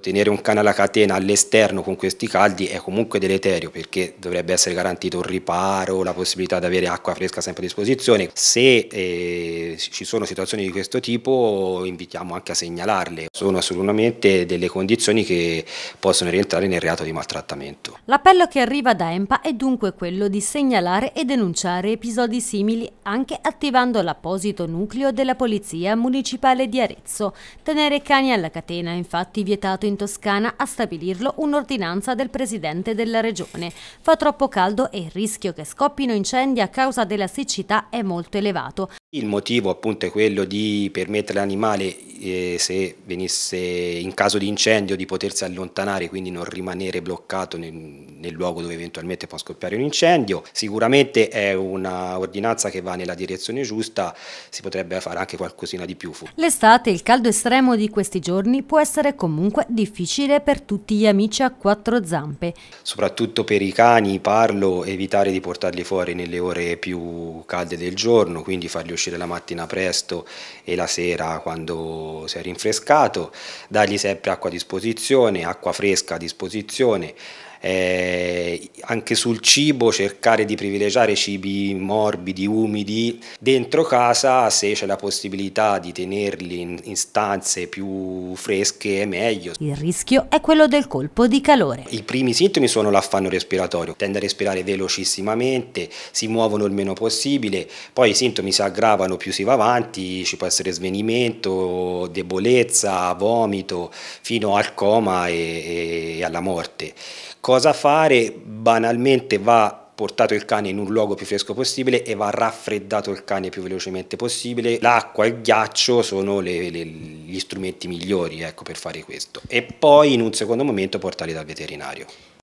Tenere un cane alla catena all'esterno con questi caldi è comunque deleterio perché dovrebbe essere garantito un riparo, la possibilità di avere acqua fresca sempre a disposizione. Se eh, ci sono situazioni di questo tipo invitiamo anche a segnalarle, sono assolutamente delle condizioni che possono rientrare nel reato di maltrattamento. L'appello che arriva da EMPA è dunque quello di segnalare e denunciare episodi simili anche attivando l'apposito nucleo della Polizia Municipale di Arezzo. Tenere cani alla catena è infatti vietato in Toscana a stabilirlo un'ordinanza del presidente della regione. Fa troppo caldo e il rischio che scoppino incendi a causa della siccità è molto elevato. Il motivo appunto è quello di permettere all'animale eh, se venisse in caso di incendio di potersi allontanare, quindi non rimanere bloccato nel, nel luogo dove eventualmente può scoppiare un incendio. Sicuramente è una ordinanza che va nella direzione giusta, si potrebbe fare anche qualcosina di più. L'estate, il caldo estremo di questi giorni può essere comunque difficile per tutti gli amici a quattro zampe. Soprattutto per i cani parlo, evitare di portarli fuori nelle ore più calde del giorno, quindi farli uscire la mattina presto e la sera quando si è rinfrescato, dargli sempre acqua a disposizione, acqua fresca a disposizione, eh, anche sul cibo cercare di privilegiare cibi morbidi, umidi, dentro casa se c'è la possibilità di tenerli in, in stanze più fresche è meglio. Il rischio è quello del colpo di calore. I primi sintomi sono l'affanno respiratorio, tende a respirare velocissimamente, si muovono il meno possibile, poi i sintomi si aggravano più si va avanti, ci può essere svenimento, debolezza, vomito, fino al coma e, e alla morte Cosa fare? Banalmente va portato il cane in un luogo più fresco possibile e va raffreddato il cane più velocemente possibile. L'acqua e il ghiaccio sono le, le, gli strumenti migliori ecco, per fare questo. E poi in un secondo momento portarli dal veterinario.